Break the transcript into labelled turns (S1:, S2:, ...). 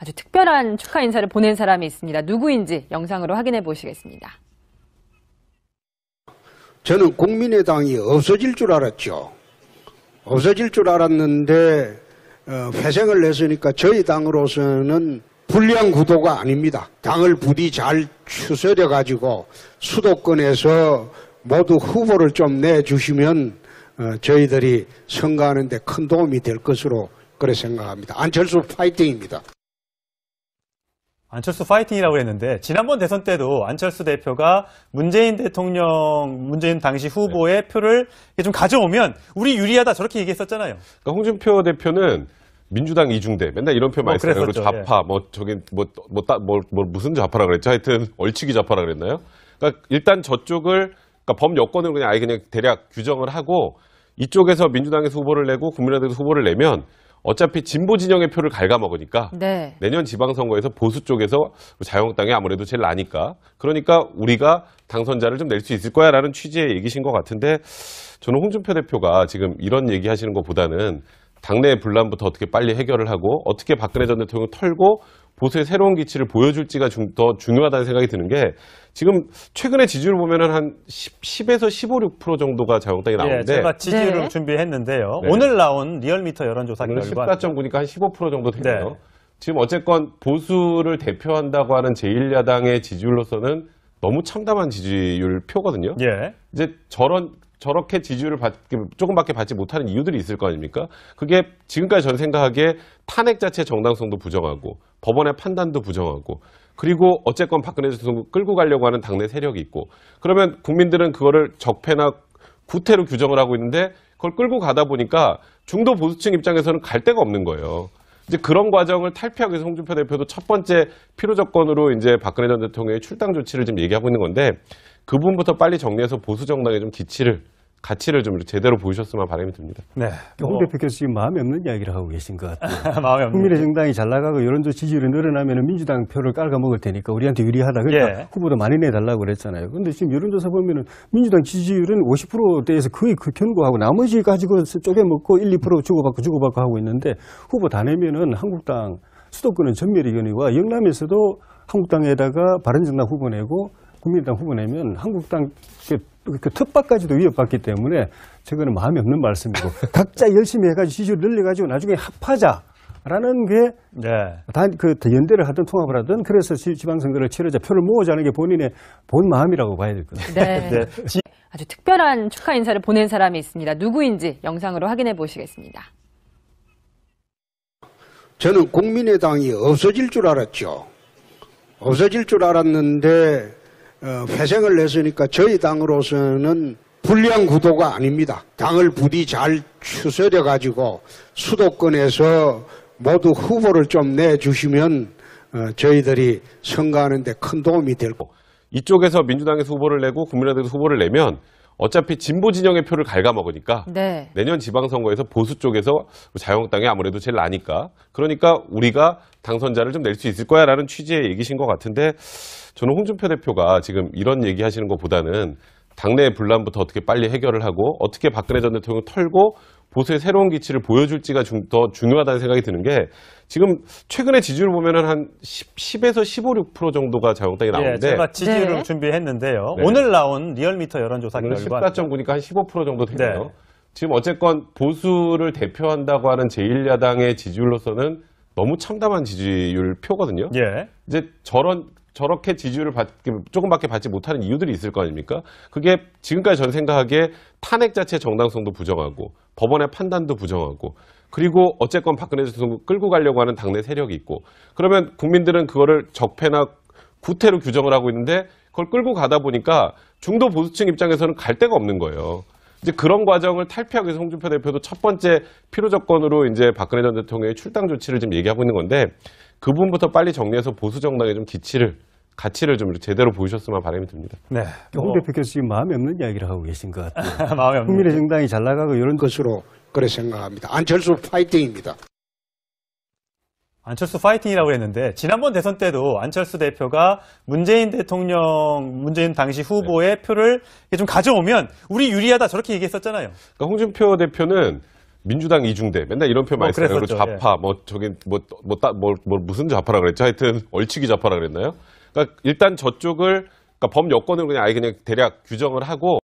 S1: 아주 특별한 축하 인사를 보낸 사람이 있습니다. 누구인지 영상으로 확인해 보시겠습니다. 저는 국민의당이 없어질 줄 알았죠. 없어질 줄 알았는데 어, 회생을 했으니까 저희 당으로서는 불량 구도가 아닙니다. 당을 부디 잘 추스려 가지고 수도권에서 모두 후보를 좀 내주시면 어, 저희들이 선거하는 데 큰 도움이 될 것으로 그래 생각합니다. 안철수 파이팅입니다.
S2: 안철수 파이팅이라고 했는데 지난번 대선 때도 안철수 대표가 문재인 대통령 문재인 당시 후보의 네. 표를 좀 가져오면 우리 유리하다 저렇게 얘기했었잖아요.
S3: 그러니까 홍준표 대표는 민주당 이중대 맨날 이런 표 많이 어, 쓰요 좌파 예. 뭐저긴 뭐뭐뭐 뭐, 뭐, 무슨 좌파라 그랬죠? 하여튼 얼치기 좌파라 그랬나요? 그러니까 일단 저쪽을 그러니까 범 여권을 그냥 아예 그냥 대략 규정을 하고 이쪽에서 민주당에서 후보를 내고 국민의당에서 후보를 내면 어차피 진보 진영의 표를 갉아먹으니까 네. 내년 지방선거에서 보수 쪽에서 뭐 자유한국당이 아무래도 제일 나니까 그러니까 우리가 당선자를 좀 낼 수 있을 거야라는 취지의 얘기신 것 같은데 저는 홍준표 대표가 지금 이런 얘기하시는 것보다는 당내 분란부터 어떻게 빨리 해결을 하고 어떻게 박근혜 전 대통령 을 털고 보수의 새로운 기치를 보여줄지가 중, 더 중요하다는 생각이 드는 게 지금 최근에 지지율 보면한 10, 에서 15, 6% 정도가 자영한국당이 예, 나오는데 예, 제가 지지율을 네.
S2: 준비했는데요. 네. 오늘
S3: 나온 리얼미터 여론조사 결과 14.9니까 한 15% 정도 되네요 네. 지금 어쨌건 보수를 대표한다고 하는 제1야당의 지지율로서는 너무 참담한 지지율 표거든요. 예. 이제 저런 저렇게 지지율을 받, 조금밖에 받지 못하는 이유들이 있을 거 아닙니까? 그게 지금까지 전 생각하기에 탄핵 자체 정당성도 부정하고 법원의 판단도 부정하고 그리고 어쨌건 박근혜 대통령 끌고 가려고 하는 당내 세력이 있고 그러면 국민들은 그거를 적폐나 구태로 규정을 하고 있는데 그걸 끌고 가다 보니까 중도 보수층 입장에서는 갈 데가 없는 거예요. 이제 그런 과정을 탈피하기 위해서 홍준표 대표도 첫 번째 필요 조건으로 이제 박근혜 전 대통령의 출당 조치를 지금 얘기하고 있는 건데 그 부분부터 빨리 정리해서 보수 정당에 좀 기치를 가치를 좀 제대로 보이셨으면 바람이 듭니다.
S2: 네. 그 홍 어. 대표께서 지금 마음에 없는 이야기를 하고 계신 것 같아요. 마음에 없는. 국민의정당이 잘 나가고 여론조 지지율이 늘어나면 민주당 표를 깔아먹을 테니까 우리한테 유리하다. 그러니까 예. 후보도 많이 내달라고 그랬잖아요. 근데 지금 여론조사 보면은 민주당 지지율은 50%대에서 거의 그 견고하고 나머지 가지고 쪼개먹고 1, 2% 주고받고 주고받고 하고 있는데 후보 다 내면은 한국당 수도권은 전멸 의견이와 영남에서도 한국당에다가 바른정당 후보 내고 국민당 후보 내면 한국당 그 특박까지도 그 위협받기 때문에 최근에 마음이 없는 말씀이고 각자 열심히 해가지고 지지율 늘려가지고 나중에 합하자. 라는 게, 네. 단, 그, 연대를 하든 통합을 하든, 그래서 지방선거를 치르자, 표를 모으자는 게 본인의 본 마음이라고
S1: 봐야 될 거예요. 네. 네. 아주 특별한 축하 인사를 보낸 사람이 있습니다. 누구인지 영상으로 확인해 보시겠습니다. 저는 국민의당이 없어질 줄 알았죠. 없어질 줄 알았는데 어, 회생을 했으니까 저희 당으로서는 불리한 구도가 아닙니다. 당을 부디 잘 추스려 가지고 수도권에서 모두 후보를 좀 내주시면 어, 저희들이 선거하는 데 큰 도움이 되고
S3: 이쪽에서 민주당에서 후보를 내고 국민의당에서 후보를 내면 어차피 진보 진영의 표를 갉아먹으니까 네. 내년 지방선거에서 보수 쪽에서 자유한국당이 아무래도 제일 나니까 그러니까 우리가 당선자를 좀 낼 수 있을 거야라는 취지의 얘기신 것 같은데 저는 홍준표 대표가 지금 이런 얘기 하시는 것보다는 당내 분란부터 어떻게 빨리 해결을 하고 어떻게 박근혜 전 대통령 털고 보수의 새로운 기치를 보여줄지가 중, 더 중요하다는 생각이 드는 게 지금 최근에 지지율 을보면한 10, 에서 15, 6% 정도가 자영당이 예, 나오는데 예, 제가 지지율을 네. 준비했는데요. 네. 오늘 나온 리얼미터 여론조사 결과 14.9니까 한 15% 정도 되네요. 네. 지금 어쨌건 보수를 대표한다고 하는 제1야당의 지지율로서는 너무 참담한 지지율 표거든요. 예. 이제 저런 저렇게 지지율을 받, 조금밖에 받지 못하는 이유들이 있을 거 아닙니까? 그게 지금까지 전 생각하기에 탄핵 자체 정당성도 부정하고 법원의 판단도 부정하고 그리고 어쨌건 박근혜 대통령 끌고 가려고 하는 당내 세력이 있고 그러면 국민들은 그거를 적폐나 구태로 규정을 하고 있는데 그걸 끌고 가다 보니까 중도 보수층 입장에서는 갈 데가 없는 거예요. 이제 그런 과정을 탈피하기 위해서 홍준표 대표도 첫 번째 필요 조건으로 이제 박근혜 전 대통령의 출당 조치를 지금 얘기하고 있는 건데 그 부분부터 빨리 정리해서 보수 정당의 좀 기치를 가치를 좀 제대로 보이셨으면 바람이 듭니다. 네.
S2: 네 홍 대표께서 지금 마음에 없는 이야기를 하고 계신 것 같아요. 마음에 없는. 국민의 정당이 잘 나가고 이런 것으로
S1: 그래 생각합니다. 안철수 파이팅입니다.
S2: 안철수 파이팅이라고 그랬는데 지난번 대선 때도 안철수 대표가 문재인 대통령, 문재인 당시 후보의 네. 표를 좀 가져오면 우리 유리하다 저렇게 얘기했었잖아요. 그러니까 홍준표 대표는
S3: 민주당 이중대 맨날 이런 표 많이 써요. 어, 좌파 예. 뭐 저기 뭐뭐뭐 뭐, 뭐, 뭐, 무슨 좌파라 그랬죠? 하여튼 얼치기 좌파라 그랬나요? 그러니까 일단 저쪽을 그러니까 범 여권을 그냥 아예 그냥 대략 규정을 하고